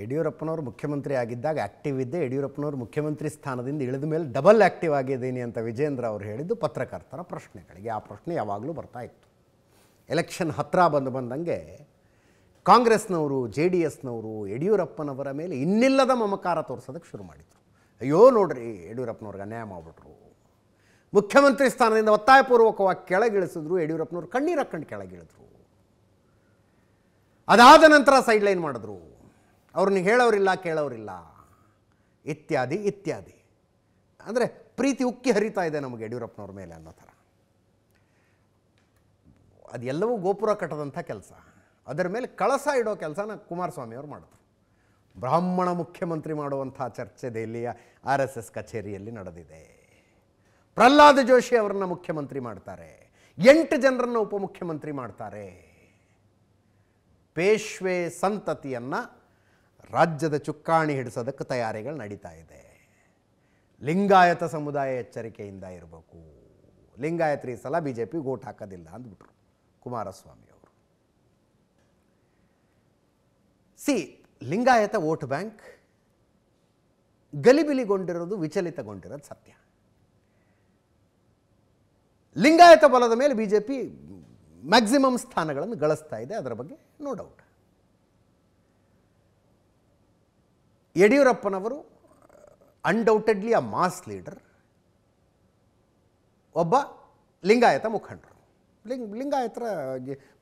ಯಡಿಯೂರಪ್ಪನವರು ಮುಖ್ಯಮಂತ್ರಿ ಆಗಿದ್ದಾಗ ಆ್ಯಕ್ಟಿವ್ ಇದ್ದೆ ಯಡಿಯೂರಪ್ಪನವರು ಮುಖ್ಯಮಂತ್ರಿ ಸ್ಥಾನದಿಂದ ಇಳಿದ ಮೇಲೆ ಡಬಲ್ ಆ್ಯಕ್ಟಿವ್ ಆಗಿದ್ದೀನಿ ಅಂತ ವಿಜೇಂದ್ರ ಅವರು ಹೇಳಿದ್ದು ಪತ್ರಕರ್ತರ ಪ್ರಶ್ನೆಗಳಿಗೆ ಆ ಪ್ರಶ್ನೆ ಯಾವಾಗಲೂ ಬರ್ತಾ ಇತ್ತು ಎಲೆಕ್ಷನ್ ಹತ್ತಿರ ಬಂದು ಬಂದಂಗೆ ಕಾಂಗ್ರೆಸ್ನವರು ಜೆ ಡಿ ಎಸ್ನವರು ಯಡಿಯೂರಪ್ಪನವರ ಮೇಲೆ ಇನ್ನಿಲ್ಲದ ಮಮಕಾರ ತೋರಿಸೋದಕ್ಕೆ ಶುರು ಮಾಡಿದರು ಅಯ್ಯೋ ನೋಡ್ರಿ ಯಡಿಯೂರಪ್ಪನವ್ರಿಗೆ ಅನ್ಯಾಯ ಮಾಡಿಬಿಟ್ರು ಮುಖ್ಯಮಂತ್ರಿ ಸ್ಥಾನದಿಂದ ಒತ್ತಾಯಪೂರ್ವಕವಾಗಿ ಕೆಳಗಿಳಿಸಿದ್ರು ಯಡಿಯೂರಪ್ಪನವ್ರು ಕಣ್ಣೀರು ಹಾಕ್ಕೊಂಡು ಕೆಳಗಿಳಿದ್ರು ಅದಾದ ನಂತರ ಸೈಡ್ ಲೈನ್ ಮಾಡಿದ್ರು ಅವ್ರನ್ನ ಹೇಳೋರಿಲ್ಲ ಕೇಳೋರಿಲ್ಲ ಇತ್ಯಾದಿ ಇತ್ಯಾದಿ ಅಂದರೆ ಪ್ರೀತಿ ಉಕ್ಕಿ ಹರಿತಾ ಇದೆ ನಮಗೆ ಯಡಿಯೂರಪ್ಪನವ್ರ ಮೇಲೆ ಅನ್ನೋ ಥರ ಅದೆಲ್ಲವೂ ಗೋಪುರ ಕಟ್ಟದಂಥ ಕೆಲಸ ಅದರ ಮೇಲೆ ಕಳಸ ಇಡೋ ಕೆಲಸನ ಕುಮಾರಸ್ವಾಮಿಯವರು ಮಾಡಿದ್ರು ಬ್ರಾಹ್ಮಣ ಮುಖ್ಯಮಂತ್ರಿ ಮಾಡುವಂಥ ಚರ್ಚೆ ದೆಹಲಿಯ ಆರ್ ಎಸ್ ಎಸ್ ಕಚೇರಿಯಲ್ಲಿ ನಡೆದಿದೆ ಪ್ರಹ್ಲಾದ ಜೋಶಿ ಅವರನ್ನು ಮುಖ್ಯಮಂತ್ರಿ ಮಾಡ್ತಾರೆ ಎಂಟು ಜನರನ್ನು ಉಪಮುಖ್ಯಮಂತ್ರಿ ಮಾಡ್ತಾರೆ ಪೇಶ್ವೆ ಸಂತತಿಯನ್ನು ರಾಜ್ಯದ ಚುಕ್ಕಾಣಿ ಹಿಡಿಸೋದಕ್ಕೆ ತಯಾರಿಗಳು ನಡೀತಾ ಇದೆ ಲಿಂಗಾಯತ ಸಮುದಾಯ ಎಚ್ಚರಿಕೆಯಿಂದ ಇರಬೇಕು ಲಿಂಗಾಯತ್ರಿ ಸಲ ಬಿ ಜೆ ಪಿ ಓಟ್ ಹಾಕೋದಿಲ್ಲ ಅಂದ್ಬಿಟ್ರು ಅವರು ಸಿ ಲಿಂಗಾಯತ ವೋಟ್ ಬ್ಯಾಂಕ್ ಗಲಿಬಿಲಿಗೊಂಡಿರೋದು ವಿಚಲಿತಗೊಂಡಿರೋದು ಸತ್ಯ ಲಿಂಗಾಯತ ಬಲದ ಮೇಲೆ ಬಿ ಜೆ ಪಿ ಮ್ಯಾಕ್ಸಿಮಮ್ ಸ್ಥಾನಗಳನ್ನು ಗಳಿಸ್ತಾ ಇದೆ ಅದರ ಬಗ್ಗೆ ನೋ ಡೌಟ್ ಯಡಿಯೂರಪ್ಪನವರು ಅನ್ಡೌಟೆಡ್ಲಿ ಅ ಮಾಸ್ ಲೀಡರ್ ಒಬ್ಬ ಲಿಂಗಾಯತ ಮುಖಂಡರು ಲಿಂಗ್ ಲಿಂಗಾಯತರ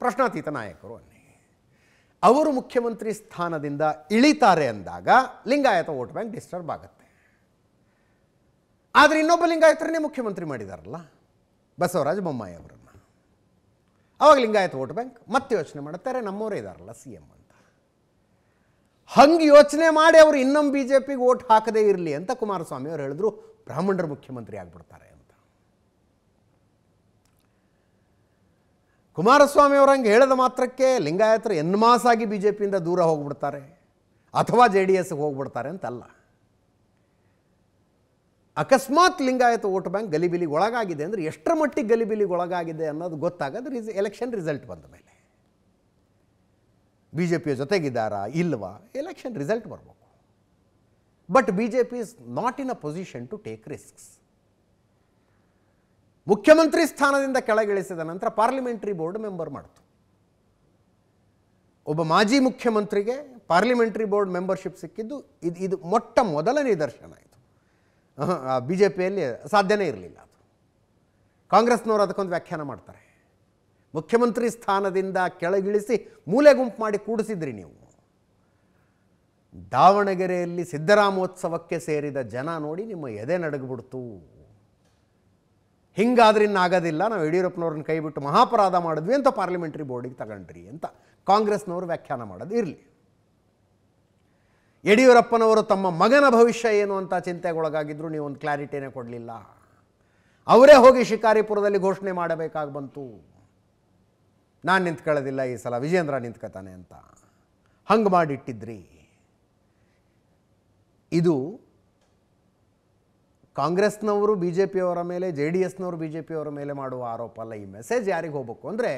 ಪ್ರಶ್ನಾತೀತ ನಾಯಕರು ಅನ್ನಿ ಅವರು ಮುಖ್ಯಮಂತ್ರಿ ಸ್ಥಾನದಿಂದ ಇಳಿತಾರೆ ಅಂದಾಗ ಲಿಂಗಾಯತ ವೋಟ್ ಬ್ಯಾಂಕ್ ಡಿಸ್ಟರ್ಬ್ ಆಗುತ್ತೆ ಆದರೆ ಇನ್ನೊಬ್ಬ ಲಿಂಗಾಯತರನ್ನೇ ಮುಖ್ಯಮಂತ್ರಿ ಮಾಡಿದಾರಲ್ಲ ಬಸವರಾಜ ಬೊಮ್ಮಾಯಿ ಅವರನ್ನು ಅವಾಗ ಲಿಂಗಾಯತ ವೋಟ್ ಬ್ಯಾಂಕ್ ಮತ್ತೆ ಯೋಚನೆ ಮಾಡುತ್ತಾರೆ ನಮ್ಮವರೇ ಇದ್ದಾರಲ್ಲ ಸಿ ಎಂ ಹಂಗೆ ಯೋಚನೆ ಮಾಡಿ ಅವರು ಇನ್ನೊಂದು ಬಿ ಜೆ ಪಿಗೆ ಓಟ್ ಹಾಕದೇ ಇರಲಿ ಅಂತ ಕುಮಾರಸ್ವಾಮಿ ಅವರು ಹೇಳಿದ್ರು ಬ್ರಾಹ್ಮಣರ ಮುಖ್ಯಮಂತ್ರಿ ಆಗಿಬಿಡ್ತಾರೆ ಅಂತ ಕುಮಾರಸ್ವಾಮಿ ಅವರು ಹಂಗೆ ಹೇಳಿದ ಮಾತ್ರಕ್ಕೆ ಲಿಂಗಾಯತರು ಎನ್ಮಾಸಾಗಿ ಬಿ ಜೆ ಪಿಯಿಂದ ದೂರ ಹೋಗ್ಬಿಡ್ತಾರೆ ಅಥವಾ ಜೆ ಡಿ ಎಸ್ಗೆ ಹೋಗ್ಬಿಡ್ತಾರೆ ಅಂತಲ್ಲ ಅಕಸ್ಮಾತ್ ಲಿಂಗಾಯತ ವೋಟ್ ಬ್ಯಾಂಕ್ ಗಲಿಬಿಲಿಗೆ ಒಳಗಾಗಿದೆ ಅಂದರೆ ಎಷ್ಟರ ಮಟ್ಟಿಗೆ ಗಲಿಬಿಲಿಗೆ ಒಳಗಾಗಿದೆ ಅನ್ನೋದು ಗೊತ್ತಾಗೋದು ರಿಸ್ ಎಲೆಕ್ಷನ್ ರಿಸಲ್ಟ್ ಬಂದ ಮೇಲೆ ಬಿ ಜೆ ಪಿಯ ಜೊತೆಗಿದ್ದಾರಾ ಇಲ್ವಾ ಎಲೆಕ್ಷನ್ ರಿಸಲ್ಟ್ ಬರಬೇಕು but B J P is not in a position to take risks ಮುಖ್ಯಮಂತ್ರಿ ಸ್ಥಾನದಿಂದ ಕೆಳಗಿಳಿಸಿದ ನಂತರ ಪಾರ್ಲಿಮೆಂಟ್ರಿ ಬೋರ್ಡ್ ಮೆಂಬರ್ ಮಾಡ್ತು ಒಬ್ಬ ಮಾಜಿ ಮುಖ್ಯಮಂತ್ರಿಗೆ ಪಾರ್ಲಿಮೆಂಟ್ರಿ ಬೋರ್ಡ್ ಮೆಂಬರ್ಶಿಪ್ ಸಿಕ್ಕಿದ್ದು ಇದು ಇದು ಮೊಟ್ಟ ಮೊದಲ ನಿದರ್ಶನ ಇದು ಬಿ ಜೆ ಪಿಯಲ್ಲಿ ಸಾಧ್ಯನೇ ಇರಲಿಲ್ಲ ಅದು ಕಾಂಗ್ರೆಸ್ನವರು ಅದಕ್ಕೊಂದು ವ್ಯಾಖ್ಯಾನ ಮಾಡ್ತಾರೆ ಮುಖ್ಯಮಂತ್ರಿ ಸ್ಥಾನದಿಂದ ಕೆಳಗಿಳಿಸಿ ಮೂಲೆ ಗುಂಪು ಮಾಡಿ ಕೂಡಿಸಿದ್ರಿ ನೀವು ದಾವಣಗೆರೆಯಲ್ಲಿ ಸಿದ್ದರಾಮೋತ್ಸವಕ್ಕೆ ಸೇರಿದ ಜನ ನೋಡಿ ನಿಮ್ಮ ಎದೆ ನಡಗಿಬಿಡ್ತು ಹಿಂಗಾದ್ರೆ ಆಗೋದಿಲ್ಲ ನಾವು ಯಡಿಯೂರಪ್ಪನವ್ರನ್ನ ಕೈ ಬಿಟ್ಟು ಮಹಾಪರಾಧ ಮಾಡಿದ್ವಿ ಅಂತ ಪಾರ್ಲಿಮೆಂಟ್ರಿ ಬೋರ್ಡಿಗೆ ತಗೊಂಡ್ರಿ ಅಂತ ಕಾಂಗ್ರೆಸ್ನವರು ವ್ಯಾಖ್ಯಾನ ಮಾಡೋದು ಇರಲಿ ಯಡಿಯೂರಪ್ಪನವರು ತಮ್ಮ ಮಗನ ಭವಿಷ್ಯ ಏನು ಅಂತ ಚಿಂತೆಗೊಳಗಾಗಿದ್ರು ನೀವು ಒಂದು ಕ್ಲಾರಿಟಿನೇ ಕೊಡಲಿಲ್ಲ ಅವರೇ ಹೋಗಿ ಶಿಕಾರಿಪುರದಲ್ಲಿ ಘೋಷಣೆ ಮಾಡಬೇಕಾಗಿ ಬಂತು ನಾನು ನಿಂತ್ಕೊಳ್ಳೋದಿಲ್ಲ ಈ ಸಲ ವಿಜೇಂದ್ರ ನಿಂತ್ಕೊತಾನೆ ಅಂತ ಹಂಗೆ ಮಾಡಿಟ್ಟಿದ್ರಿ ಇದು ಕಾಂಗ್ರೆಸ್ನವರು ಬಿ ಜೆ ಪಿಯವರ ಮೇಲೆ ಜೆ ಡಿ ಎಸ್ನವರು ಬಿ ಜೆ ಪಿಯವರ ಮೇಲೆ ಮಾಡುವ ಆರೋಪ ಅಲ್ಲ ಈ ಮೆಸೇಜ್ ಯಾರಿಗೆ ಹೋಗ್ಬೇಕು ಅಂದರೆ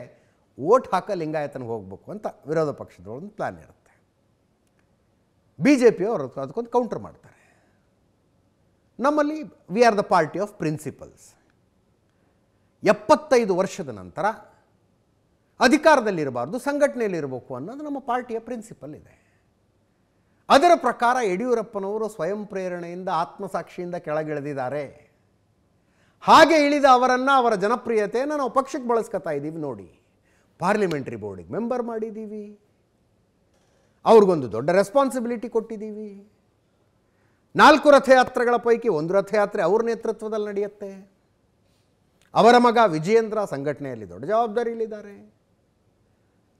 ಓಟ್ ಹಾಕ ಲಿಂಗಾಯತನಿಗೆ ಹೋಗಬೇಕು ಅಂತ ವಿರೋಧ ಒಂದು ಪ್ಲ್ಯಾನ್ ಇರುತ್ತೆ ಬಿ ಜೆ ಪಿಯವರು ಅದಕ್ಕೊಂದು ಕೌಂಟರ್ ಮಾಡ್ತಾರೆ ನಮ್ಮಲ್ಲಿ we are the party of principles ಎಪ್ಪತ್ತೈದು ವರ್ಷದ ನಂತರ ಅಧಿಕಾರದಲ್ಲಿರಬಾರ್ದು ಸಂಘಟನೆಯಲ್ಲಿರಬೇಕು ಅನ್ನೋದು ನಮ್ಮ ಪಾರ್ಟಿಯ ಪ್ರಿನ್ಸಿಪಲ್ ಇದೆ ಅದರ ಪ್ರಕಾರ ಯಡಿಯೂರಪ್ಪನವರು ಸ್ವಯಂ ಪ್ರೇರಣೆಯಿಂದ ಆತ್ಮಸಾಕ್ಷಿಯಿಂದ ಕೆಳಗಿಳಿದಿದ್ದಾರೆ ಹಾಗೆ ಇಳಿದ ಅವರನ್ನು ಅವರ ಜನಪ್ರಿಯತೆಯನ್ನು ನಾವು ಪಕ್ಷಕ್ಕೆ ಬಳಸ್ಕೊತಾ ಇದ್ದೀವಿ ನೋಡಿ ಪಾರ್ಲಿಮೆಂಟ್ರಿ ಬೋರ್ಡಿಗೆ ಮೆಂಬರ್ ಮಾಡಿದ್ದೀವಿ ಅವ್ರಿಗೊಂದು ದೊಡ್ಡ ರೆಸ್ಪಾನ್ಸಿಬಿಲಿಟಿ ಕೊಟ್ಟಿದ್ದೀವಿ ನಾಲ್ಕು ರಥಯಾತ್ರೆಗಳ ಪೈಕಿ ಒಂದು ರಥಯಾತ್ರೆ ಅವ್ರ ನೇತೃತ್ವದಲ್ಲಿ ನಡೆಯುತ್ತೆ ಅವರ ಮಗ ವಿಜಯೇಂದ್ರ ಸಂಘಟನೆಯಲ್ಲಿ ದೊಡ್ಡ ಜವಾಬ್ದಾರಿಯಲ್ಲಿದ್ದಾರೆ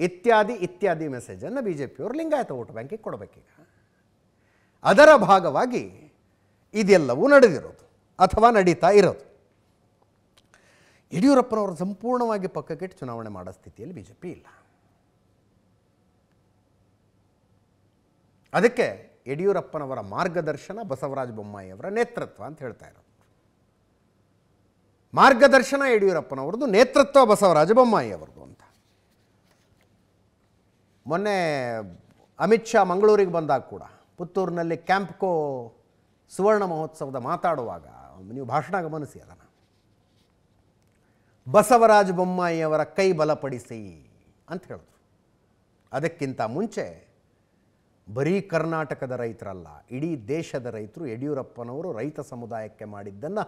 ಇತ್ಯಾದಿ ಇತ್ಯಾದಿ ಮೆಸೇಜನ್ನು ಬಿ ಜೆ ಪಿಯವರು ಲಿಂಗಾಯತ ವೋಟ್ ಬ್ಯಾಂಕಿಗೆ ಕೊಡಬೇಕೀಗ ಅದರ ಭಾಗವಾಗಿ ಇದೆಲ್ಲವೂ ನಡೆದಿರೋದು ಅಥವಾ ನಡೀತಾ ಇರೋದು ಯಡಿಯೂರಪ್ಪನವರು ಸಂಪೂರ್ಣವಾಗಿ ಪಕ್ಕಕ್ಕಿಟ್ಟು ಚುನಾವಣೆ ಮಾಡೋ ಸ್ಥಿತಿಯಲ್ಲಿ ಬಿಜೆಪಿ ಇಲ್ಲ ಅದಕ್ಕೆ ಯಡಿಯೂರಪ್ಪನವರ ಮಾರ್ಗದರ್ಶನ ಬಸವರಾಜ ಬೊಮ್ಮಾಯಿಯವರ ನೇತೃತ್ವ ಅಂತ ಹೇಳ್ತಾ ಇರೋದು ಮಾರ್ಗದರ್ಶನ ಯಡಿಯೂರಪ್ಪನವ್ರದ್ದು ನೇತೃತ್ವ ಬಸವರಾಜ ಬೊಮ್ಮಾಯಿಯವರದು ಮೊನ್ನೆ ಅಮಿತ್ ಶಾ ಮಂಗಳೂರಿಗೆ ಬಂದಾಗ ಕೂಡ ಪುತ್ತೂರಿನಲ್ಲಿ ಕ್ಯಾಂಪ್ಕೋ ಸುವರ್ಣ ಮಹೋತ್ಸವದ ಮಾತಾಡುವಾಗ ನೀವು ಭಾಷಣ ಗಮನಿಸಿ ಅದನ್ನು ಬಸವರಾಜ ಬೊಮ್ಮಾಯಿಯವರ ಕೈ ಬಲಪಡಿಸಿ ಅಂತ ಹೇಳಿದ್ರು ಅದಕ್ಕಿಂತ ಮುಂಚೆ ಬರೀ ಕರ್ನಾಟಕದ ರೈತರಲ್ಲ ಇಡೀ ದೇಶದ ರೈತರು ಯಡಿಯೂರಪ್ಪನವರು ರೈತ ಸಮುದಾಯಕ್ಕೆ ಮಾಡಿದ್ದನ್ನು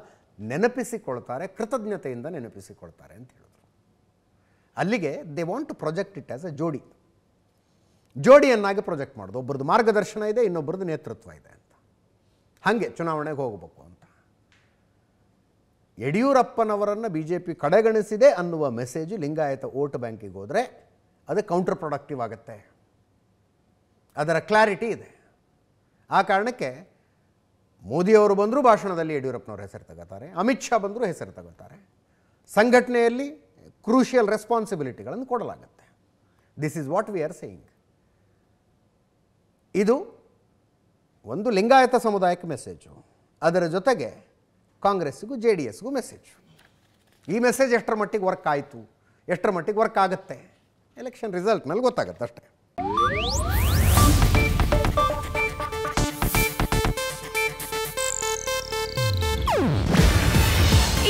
ನೆನಪಿಸಿಕೊಳ್ತಾರೆ ಕೃತಜ್ಞತೆಯಿಂದ ನೆನಪಿಸಿಕೊಳ್ತಾರೆ ಅಂತ ಹೇಳಿದ್ರು ಅಲ್ಲಿಗೆ they want to project it as a ಜೋಡಿ ಜೋಡಿಯನ್ನಾಗಿ ಪ್ರೊಜೆಕ್ಟ್ ಮಾಡೋದು ಒಬ್ಬರದ್ದು ಮಾರ್ಗದರ್ಶನ ಇದೆ ಇನ್ನೊಬ್ಬರದ್ದು ನೇತೃತ್ವ ಇದೆ ಅಂತ ಹಾಗೆ ಚುನಾವಣೆಗೆ ಹೋಗಬೇಕು ಅಂತ ಯಡಿಯೂರಪ್ಪನವರನ್ನು ಬಿ ಜೆ ಪಿ ಕಡೆಗಣಿಸಿದೆ ಅನ್ನುವ ಮೆಸೇಜ್ ಲಿಂಗಾಯತ ವೋಟ್ ಬ್ಯಾಂಕಿಗೆ ಹೋದರೆ ಅದು ಕೌಂಟರ್ ಪ್ರೊಡಕ್ಟಿವ್ ಆಗುತ್ತೆ ಅದರ ಕ್ಲಾರಿಟಿ ಇದೆ ಆ ಕಾರಣಕ್ಕೆ ಮೋದಿಯವರು ಬಂದರೂ ಭಾಷಣದಲ್ಲಿ ಯಡಿಯೂರಪ್ಪನವರು ಹೆಸರು ತಗೋತಾರೆ ಅಮಿತ್ ಶಾ ಬಂದರೂ ಹೆಸರು ತಗೋತಾರೆ ಸಂಘಟನೆಯಲ್ಲಿ ಕ್ರೂಷಿಯಲ್ ರೆಸ್ಪಾನ್ಸಿಬಿಲಿಟಿಗಳನ್ನು ಕೊಡಲಾಗುತ್ತೆ this is what we are saying ಇದು ಒಂದು ಲಿಂಗಾಯತ ಸಮುದಾಯಕ್ಕೆ ಮೆಸೇಜು ಅದರ ಜೊತೆಗೆ ಕಾಂಗ್ರೆಸ್ಗೂ ಜೆ ಡಿ ಎಸ್ಗೂ ಮೆಸೇಜು ಈ ಮೆಸೇಜ್ ಎಷ್ಟರ ಮಟ್ಟಿಗೆ ವರ್ಕ್ ಆಯಿತು ಎಷ್ಟರ ಮಟ್ಟಿಗೆ ವರ್ಕ್ ಆಗುತ್ತೆ ಎಲೆಕ್ಷನ್ ರಿಸಲ್ಟ್ ಮೇಲೆ ಗೊತ್ತಾಗುತ್ತೆ ಅಷ್ಟೇ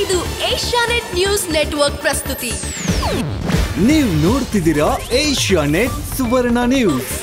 ಇದು ಏಷ್ಯಾನೆಟ್ ನ್ಯೂಸ್ ನೆಟ್ವರ್ಕ್ ಪ್ರಸ್ತುತಿ ನೀವು ನೋಡ್ತಿದ್ದೀರಾ ನೆಟ್ ಸುವರ್ಣ ನ್ಯೂಸ್